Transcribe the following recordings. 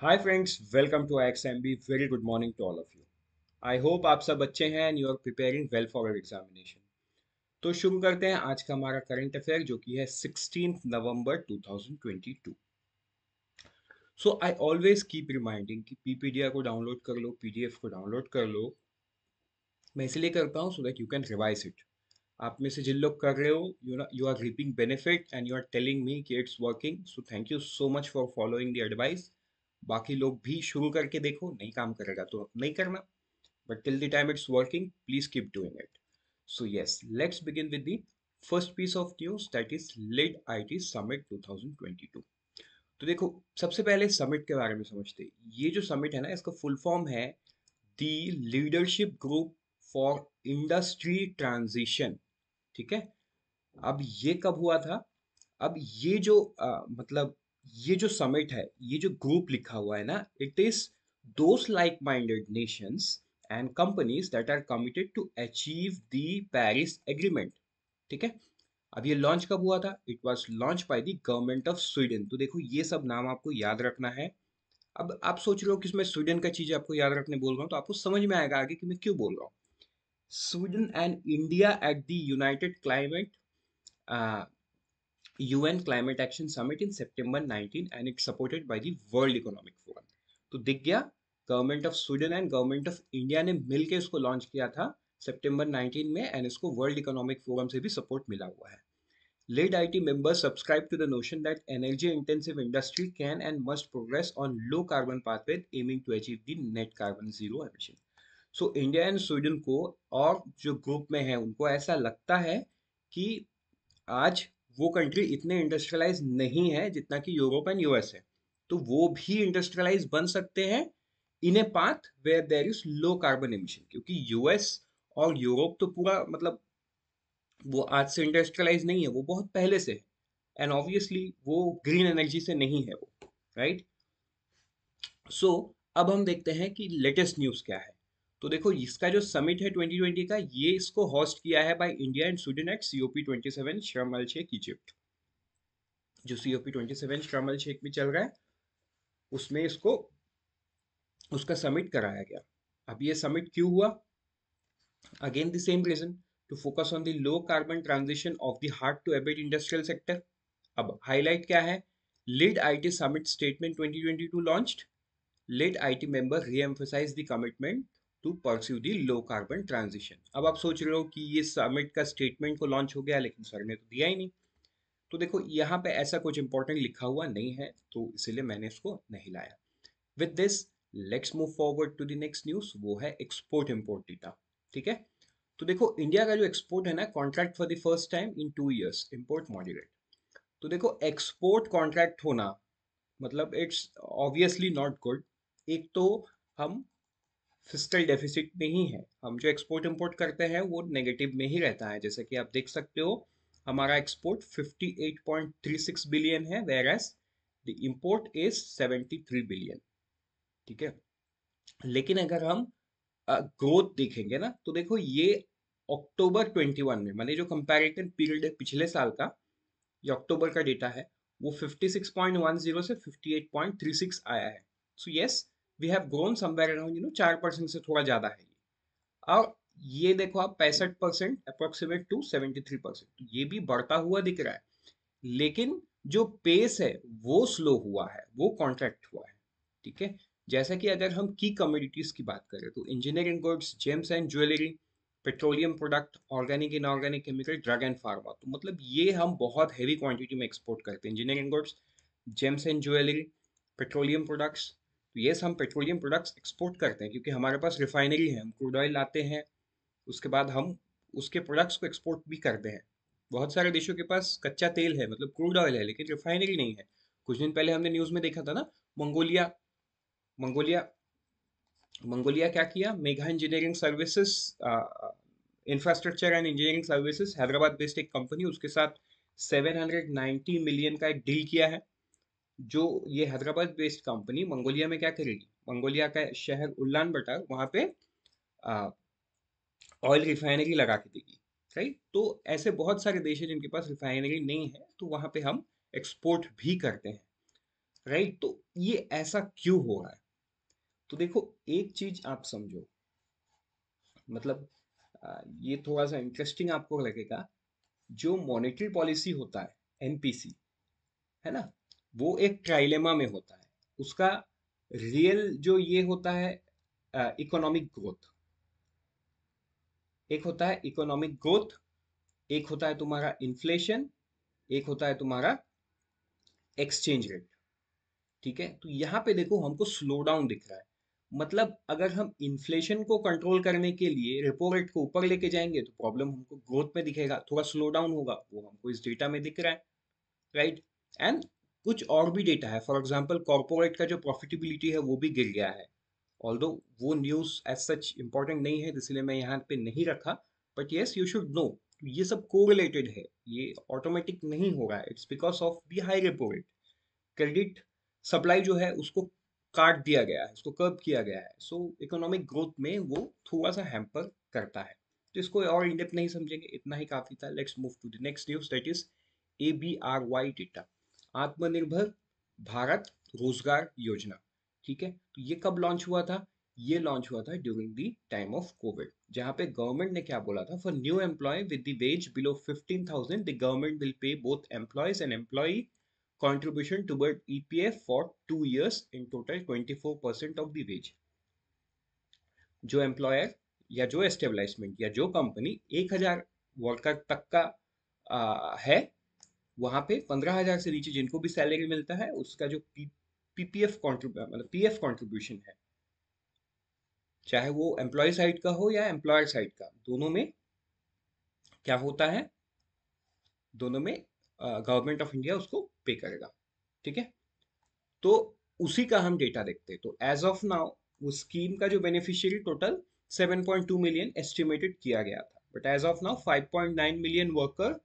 Hi friends, welcome to B Very good morning to all of you. I hope आप सब अच्छे हैं and you are preparing well for your examination. तो शुरू करते हैं आज का हमारा करंट अफेयर जो कि है 16 नवंबर 2022. So I always keep reminding कि पीपीडीआर को डाउनलोड कर लो पीडीएफ को डाउनलोड कर लो मैं इसलिए करता हूँ so that you can revise it आप में से जिन लोग कर रहे हो you you are reaping benefit and you are telling me कि it's working so thank you so much for following the advice बाकी लोग भी शुरू करके देखो नहीं काम करेगा तो नहीं करना but till the time it's working please keep doing it so yes let's begin with the first piece of news that is I IT summit 2022 तो देखो सबसे पहले समिट के बारे में समझते ये जो समिट है ना इसका फुल फॉर्म है the leadership group for industry transition ठीक है अब ये कब हुआ था अब ये जो आ, मतलब ये जो समिट है ये जो ग्रुप लिखा हुआ है ना it is those like minded nations and companies that are committed to achieve the Paris agreement ठीक है अब ये लॉन्च कब हुआ था it was launch by the government of Sweden तो देखो ये सब नाम आपको याद रखना है अब आप सोच रहे हो कि मैं स्वीडन का चीज़ आपको याद रखने बोल रहा हूँ तो आपको समझ में आएगा आगे कि मैं क्यों बोल रहा हूँ Sweden and India at the united climate UN climate action summit in September 19 and it's supported by the World Economic Forum. तो दिख गया government of Sweden and government of India ने मिलकर इसको लॉन्च किया था सेप्टेम्बर नाइनटीन में and इसको वर्ल्ड इकोनॉमिक फोरम से भी सपोर्ट मिला हुआ है lead I T members subscribe to the notion that energy intensive industry can and must progress on low carbon pathway aiming to achieve the net carbon zero emission so India and Sweden को और जो group में है उनको ऐसा लगता है कि आज वो कंट्री इतने इंडस्ट्रियलाइज नहीं है जितना कि यूरोप एंड यूएस है तो वो भी इंडस्ट्रियलाइज बन सकते हैं in a path where there is low carbon emission क्योंकि यूएस और यूरोप तो पूरा मतलब वो आज से इंडस्ट्रियलाइज नहीं है वो बहुत पहले से है एंड ऑब्वियसली वो ग्रीन एनर्जी से नहीं है वो राइट right? सो so, अब हम देखते हैं कि लेटेस्ट न्यूज़ क्या है तो देखो इसका जो समिट है 2020 का ये इसको होस्ट किया है by India and Sweden at C O P twenty seven Sharm el Sheikh Egypt जो C O P twenty seven Sharm el Sheikh में चल रहा है उसमें इसको उसका समिट कराया गया अब ये समिट क्यों हुआ again the same reason to focus on the low carbon transition of the hard to abate industrial sector अब हाईलाइट क्या है lead IT summit statement 2022 launched lead T member reemphasise the commitment to pursue the low carbon transition अब आप सोच रहे हो कि ये समिट का स्टेटमेंट को लॉन्च हो गया लेकिन सर ने तो दिया ही नहीं तो देखो यहाँ पे ऐसा कुछ इंपॉर्टेंट लिखा हुआ नहीं है तो इसीलिए मैंने इसको नहीं लाया with this let's move forward to the next news वो है एक्सपोर्ट इम्पोर्ट डेटा ठीक है तो देखो इंडिया का जो एक्सपोर्ट है ना contract for the first time in two years import moderate तो देखो एक्सपोर्ट कॉन्ट्रैक्ट होना मतलब इट्स ऑब्वियसली नॉट गुड एक तो हम फिस्टल डेफिसिट में ही है हम जो एक्सपोर्ट इम्पोर्ट करते हैं वो नेगेटिव में ही रहता है जैसे कि आप देख सकते हो हमारा एक्सपोर्ट 58.36 बिलियन है whereas the import is 73 billion ठीक है लेकिन अगर हम ग्रोथ देखेंगे ना तो देखो ये अक्टूबर 21 में मैंने जो कंपैरिजन पीरियड है पिछले साल का ये अक्टूबर का डेटा है वो 56.10 से 58.36 आया है so so yes yes, we have grown somewhere around you know चार परसेंट से थोड़ा ज़्यादा है ये और ये देखो आप पैंसठ percent approximate to seventy three percent ये भी बढ़ता हुआ दिख रहा है लेकिन जो पेस है वो स्लो हुआ है वो कॉन्ट्रैक्ट हुआ है ठीक है जैसा कि अगर हम की कम्योडिटीज़ की बात करें तो engineering goods gems and jewellery petroleum product organic inorganic chemical drug and pharma तो मतलब ये हम बहुत हैवी क्वांटिटी में एक्सपोर्ट करते हैं engineering goods gems and jewellery petroleum products तो यस हम पेट्रोलियम प्रोडक्ट्स एक्सपोर्ट करते हैं क्योंकि हमारे पास रिफाइनरी है हम क्रूड ऑयल लाते हैं उसके बाद हम उसके प्रोडक्ट्स को एक्सपोर्ट भी करते हैं बहुत सारे देशों के पास कच्चा तेल है मतलब क्रूड ऑयल है लेकिन रिफाइनरी नहीं है कुछ दिन पहले हमने न्यूज़ में देखा था ना मंगोलिया मंगोलिया मंगोलिया क्या किया Megha engineering services infrastructure and engineering services Hyderabad based एक कंपनी उसके साथ 790 मिलियन का एक डील किया है जो ये हैदराबाद बेस्ड कंपनी मंगोलिया में क्या करेगी मंगोलिया का शहर उल्लान बटर वहाँ पे ऑयल रिफाइनरी लगा के देगी राइट तो ऐसे बहुत सारे देश हैं जिनके पास रिफाइनरी नहीं है तो वहाँ पे हम एक्सपोर्ट भी करते हैं राइट तो ये ऐसा क्यों हो रहा है तो देखो एक चीज आप समझो मतलब ये थोड़ा सा इंटरेस्टिंग आपको लगेगा जो मॉनेटरी पॉलिसी होता है एनपीसी है ना वो एक ट्राइलेमा में होता है उसका रियल जो ये होता है इकोनॉमिक ग्रोथ एक होता है इकोनॉमिक ग्रोथ एक होता है तुम्हारा इन्फ्लेशन एक होता है तुम्हारा एक्सचेंज रेट ठीक है तो यहाँ पे देखो हमको स्लो डाउन दिख रहा है मतलब अगर हम इन्फ्लेशन को कंट्रोल करने के लिए रेपो रेट को ऊपर लेके जाएंगे तो प्रॉब्लम हमको ग्रोथ में दिखेगा थोड़ा स्लो डाउन होगा वो हमको इस डेटा में दिख रहा है राइट एंड कुछ और भी डेटा है फॉर एग्जाम्पल कॉरपोरेट का जो प्रॉफिटेबिलिटी है वो भी गिर गया है ऑल वो न्यूज़ एज सच इम्पॉर्टेंट नहीं है इसलिए मैं यहाँ पे नहीं रखा but yes you should know ये सब को रिलेटेड है ये ऑटोमेटिक नहीं हो रहा है it's because of the high repo rate credit supply जो है उसको काट दिया गया है उसको कर्ब किया गया है सो इकोनॉमिक ग्रोथ में वो थोड़ा सा हैम्पर करता है तो इसको और इंडेप नहीं समझेंगे इतना ही काफ़ी था let's move to the next news that is A B R Y data Aatmanirbhar Bharat रोजगार योजना ठीक है तो ये कब लॉन्च हुआ था ये लॉन्च हुआ था during the time of covid जहां पे गवर्नमेंट ने क्या बोला था for new employ with the wage below fifteen thousand the government will pay both employees and employ contribution contribution toward EPF for two years in total 24% of the wage जो employer या जो establishment या जो company एक हजार worker तक का आ, है वहाँ पे पंद्रह हज़ार से नीचे जिनको भी सैलरी मिलता है उसका जो पी पी मतलब पी एफ कॉन्ट्रीब्यूशन है चाहे वो एम्प्लॉय साइड का हो या एम्प्लॉयर साइड का दोनों में क्या होता है दोनों में गवर्नमेंट ऑफ इंडिया उसको पे करेगा ठीक है तो उसी का हम डेटा देखते हैं तो एज ऑफ नाउ वो स्कीम का जो बेनिफिशियरी टोटल 7.2 मिलियन एस्टिमेटेड किया गया था but as of now 5.9 million worker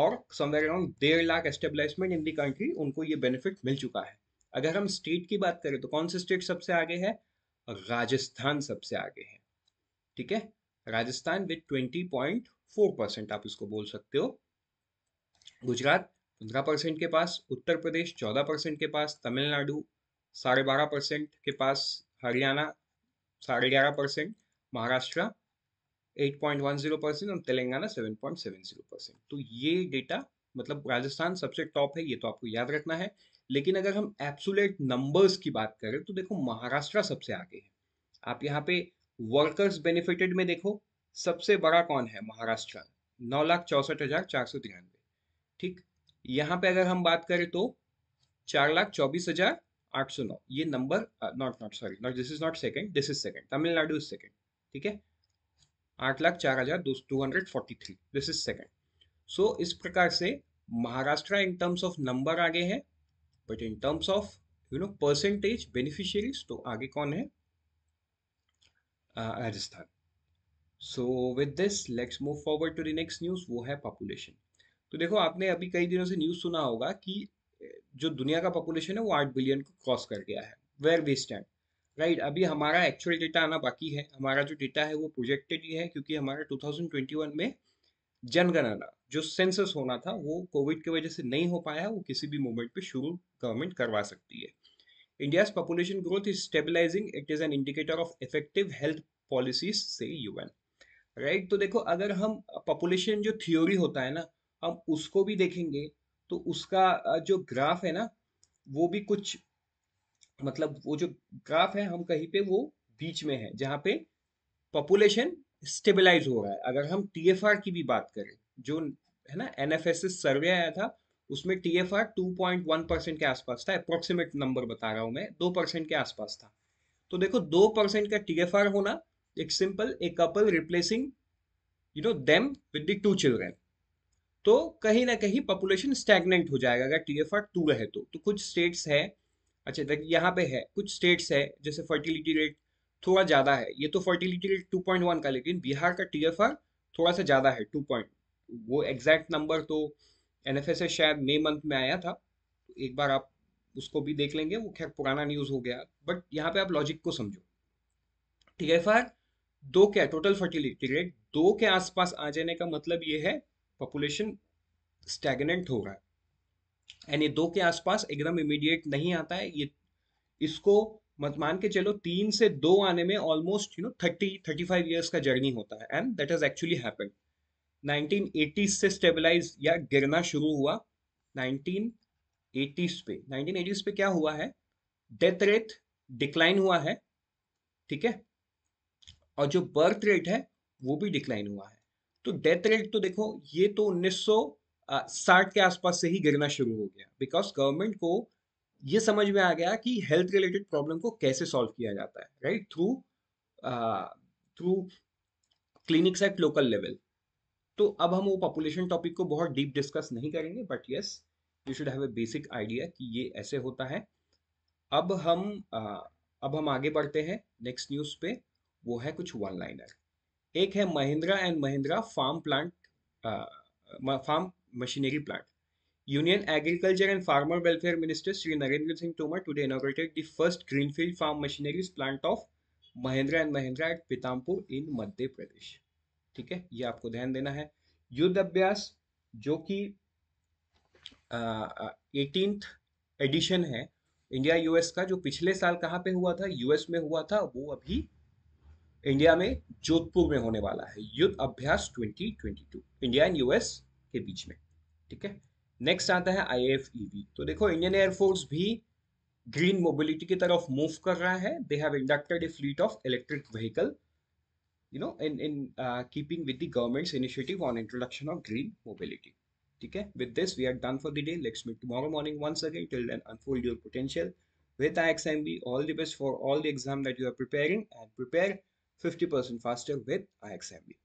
और समवेयर अराउंड डेढ़ lakh establishment in the country उनको ये बेनिफिट मिल चुका है अगर हम स्टेट की बात करें तो कौन से स्टेट सबसे आगे है राजस्थान सबसे आगे है ठीक है Rajasthan with twenty point four percent आप इसको बोल सकते हो गुजरात पंद्रह परसेंट के पास उत्तर प्रदेश चौदह परसेंट के पास तमिलनाडु साढ़े बारह परसेंट के पास हरियाणा साढ़े ग्यारह परसेंट महाराष्ट्र 8.10 परसेंट और तेलंगाना 7.70 परसेंट तो ये डेटा मतलब राजस्थान सबसे टॉप है ये तो आपको याद रखना है लेकिन अगर हम एप्सुलेट नंबर्स की बात करें तो देखो महाराष्ट्र सबसे आगे है आप यहाँ पे वर्कर्स बेनिफिटेड में देखो सबसे बड़ा कौन है महाराष्ट्र नौ लाख चौसठ हजार चार सौ तिरानवे ठीक यहाँ पे अगर हम बात करें तो चार लाख चौबीस हजार आठ सौ नौ ये number not not sorry not this is not second this is second Tamil Nadu is second ठीक है आठ लाख चार हजार two hundred forty three this is second so इस प्रकार से Maharashtra in terms of number आगे है but in terms of you know percentage beneficiaries तो आगे कौन है uh, Rajasthan so with this let's move forward to the next news वो है पॉपुलेशन तो देखो आपने अभी कई दिनों से न्यूज़ सुना होगा कि जो दुनिया का पॉपुलेशन है वो आठ बिलियन को क्रॉस कर गया है where we stand right right, अभी हमारा एक्चुअल डेटा आना बाकी है हमारा जो डेटा है वो प्रोजेक्टेड ही है क्योंकि हमारा 2021 में जनगणना जो सेंसस होना था वो कोविड की वजह से नहीं हो पाया वो किसी भी मोमेंट पे शुरू गवर्नमेंट करवा सकती है India's population growth is stabilising it is an indicator of effective health policies से यू राइट तो देखो अगर हम पॉपुलेशन जो थ्योरी होता है ना हम उसको भी देखेंगे तो उसका जो ग्राफ है ना वो भी कुछ मतलब वो जो ग्राफ है हम कहीं पे वो बीच में है जहाँ पे पॉपुलेशन स्टेबलाइज हो रहा है अगर हम आर की भी बात करें जो है ना एस सर्वे आया था उसमें टीएफआर वन परसेंट के आसपास था अप्रोक्सीमेट नंबर बता रहा हूँ मैं दो परसेंट के आसपास था तो देखो दो परसेंट का टी एफ आर होना एक सिंपल एक couple replacing you know them with the two children तो कहीं ना कहीं पॉपुलेशन स्टैगनेंट हो जाएगा अगर टी एफ आर टू रहे तो तो कुछ स्टेट्स है अच्छा देख यहाँ पे है कुछ स्टेट्स है जैसे फर्टिलिटी रेट थोड़ा ज़्यादा है ये तो fertility rate two point one का लेकिन बिहार का टी एफ आर थोड़ा सा ज़्यादा है टू पॉइंट वो एग्जैक्ट नंबर तो एन एफ एस शायद मई मंथ में आया था तो एक बार आप उसको भी देख लेंगे वो खैर पुराना न्यूज़ हो गया बट यहाँ पे आप लॉजिक को समझो टी एफ आर दो क्या टोटल फर्टिलिटी रेट दो के आसपास आ जाने का मतलब ये है पॉपुलेशन स्टेगनेंट हो रहा है एन ए दो के आसपास एकदम इमीडिएट नहीं आता है ये इसको मत मान के चलो तीन से दो आने में almost you know thirty thirty five years का जर्नी होता है and that has actually happen nineteen eighties से स्टेबलाइज या गिरना शुरू हुआ नाइनटीन एटीज पे नाइनटीन एटीज पे क्या हुआ है डेथ रेट डिक्लाइन हुआ है ठीक है और जो बर्थ रेट है वो भी डिक्लाइन हुआ है तो डेथ रेट तो देखो ये तो उन्नीस साठ के आसपास से ही गिरना शुरू हो गया बिकॉज गवर्नमेंट को ये समझ में आ गया कि हेल्थ रिलेटेड प्रॉब्लम को कैसे सॉल्व किया जाता है right through through clinics at local level तो अब हम वो पॉपुलेशन टॉपिक को बहुत डीप डिस्कस नहीं करेंगे but yes you should have a basic idea कि ये ऐसे होता है अब हम uh, अब हम आगे बढ़ते हैं नेक्स्ट न्यूज़ पे वो है कुछ वन लाइनर एक है Mahindra and Mahindra farm plant farm machinery plant. Union Agriculture and Farmer Welfare Minister Sri Narendra Singh Tomar today inaugurated the first greenfield farm machineries plant of Mahindra and Mahindra at Pitampur in Madhya Pradesh ठीक है ये आपको ध्यान देना है युद्ध अभ्यास जो कि एटीन एडिशन है इंडिया यूएस का जो पिछले साल कहाँ पे हुआ था यूएस में हुआ था वो अभी इंडिया में जोधपुर में होने वाला है युद्ध अभ्यास 2022 इंडिया एंड यूएस के बीच में ठीक है नेक्स्ट आता है आई एफ ईवी तो देखो इंडियन एयरफोर्स भी ग्रीन मोबिलिटी की तरफ मूव कर रहा है they have inducted a fleet of electric vehicle you know in in keeping with the government's initiative on introduction of green mobility ठीक है with this we are done for the day let's meet tomorrow morning once again till then unfold your potential with IXMB. All the best for all the exam that you are preparing and prepare 50% faster with IXMB.